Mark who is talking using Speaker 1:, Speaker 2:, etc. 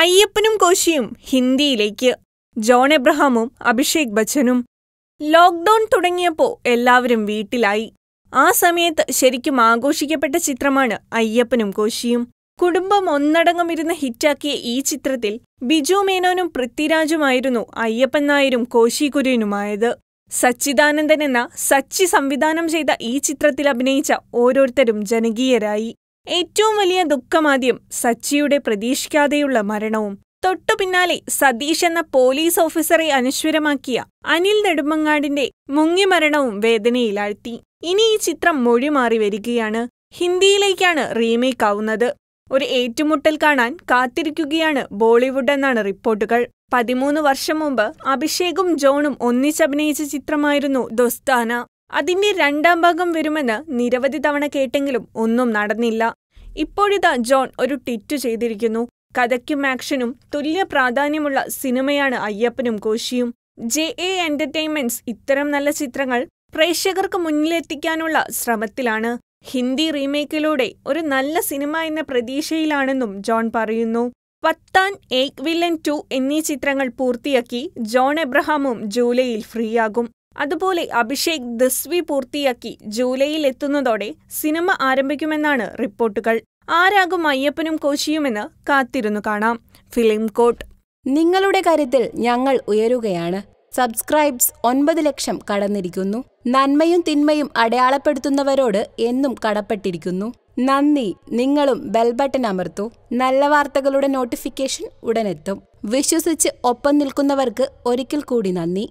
Speaker 1: അയ്യപ്പനും കോശിയും ഹിന്ദിയിലേക്ക് ജോൺ എബ്രഹാമും അഭിഷേക് ബച്ചനും ലോക്ക്ഡൌൺ തുടങ്ങിയപ്പോൾ എല്ലാവരും വീട്ടിലായി ആ സമയത്ത് ശരിക്കും ആഘോഷിക്കപ്പെട്ട ചിത്രമാണ് അയ്യപ്പനും കോശിയും കുടുംബം ഒന്നടങ്കം ഇരുന്ന് ഹിറ്റാക്കിയ ഈ ചിത്രത്തിൽ ബിജു മേനോനും പൃഥ്വിരാജുമായിരുന്നു അയ്യപ്പൻ നായരും കോശി കുര്യനുമായത് സച്ചിദാനന്ദൻ എന്ന സച്ചി സംവിധാനം ചെയ്ത ഈ ചിത്രത്തിൽ അഭിനയിച്ച ഓരോരുത്തരും ജനകീയരായി ഏറ്റവും വലിയ ദുഃഖമാദ്യം സച്ചിയുടെ പ്രതീക്ഷിക്കാതെയുള്ള മരണവും തൊട്ടു പിന്നാലെ സതീഷ് എന്ന പോലീസ് ഓഫീസറെ അനശ്വരമാക്കിയ അനിൽ നെടുമങ്ങാടിന്റെ മുങ്ങിമരണവും വേദനയിലാഴ്ത്തി ഇനി ഈ ചിത്രം മൊഴി മാറി വരികയാണ് ഹിന്ദിയിലേക്കാണ് റീമേക്ക് ആവുന്നത് ഒരു ഏറ്റുമുട്ടൽ കാണാൻ കാത്തിരിക്കുകയാണ് ബോളിവുഡ് എന്നാണ് റിപ്പോർട്ടുകൾ പതിമൂന്ന് വർഷം മുമ്പ് അഭിഷേകും ജോണും ഒന്നിച്ചഭിനയിച്ച ചിത്രമായിരുന്നു ദോസ്താന അതിന്റെ രണ്ടാം ഭാഗം വരുമെന്ന് നിരവധി തവണ കേട്ടെങ്കിലും ഒന്നും നടന്നില്ല ഇപ്പോഴിതാ ജോൺ ഒരു ട്വിറ്റ് ചെയ്തിരിക്കുന്നു കഥയ്ക്കും ആക്ഷനും തുല്യ പ്രാധാന്യമുള്ള സിനിമയാണ് അയ്യപ്പനും കോശിയും ജെ എ എന്റർടൈൻമെന്റ്സ് ഇത്തരം നല്ല ചിത്രങ്ങൾ പ്രേക്ഷകർക്ക് മുന്നിലെത്തിക്കാനുള്ള ശ്രമത്തിലാണ് ഹിന്ദി റീമേക്കിലൂടെ ഒരു നല്ല സിനിമ എന്ന പ്രതീക്ഷയിലാണെന്നും ജോൺ പറയുന്നു പത്താൻ ഏക് വില്ലൻ ടു എന്നീ ചിത്രങ്ങൾ പൂർത്തിയാക്കി ജോൺ എബ്രഹാമും ജൂലൈയിൽ ഫ്രീയാകും അതുപോലെ അഭിഷേക് ദസ്വി പൂർത്തിയാക്കി ജൂലൈയിൽ എത്തുന്നതോടെ സിനിമ ആരംഭിക്കുമെന്നാണ് റിപ്പോർട്ടുകൾ ആരാകും അയ്യപ്പനും കോശിയുമെന്ന് കാത്തിരുന്നു കാണാം ഫിലിം കോട്ട് നിങ്ങളുടെ
Speaker 2: കാര്യത്തിൽ ഞങ്ങൾ ഉയരുകയാണ് സബ്സ്ക്രൈബ്സ് ഒൻപത് ലക്ഷം കടന്നിരിക്കുന്നു നന്മയും തിന്മയും അടയാളപ്പെടുത്തുന്നവരോട് എന്നും കടപ്പെട്ടിരിക്കുന്നു നന്ദി നിങ്ങളും ബെൽ ബട്ടൺ നല്ല വാർത്തകളുടെ നോട്ടിഫിക്കേഷൻ ഉടനെത്തും വിശ്വസിച്ച് ഒപ്പം നിൽക്കുന്നവർക്ക് ഒരിക്കൽ കൂടി നന്ദി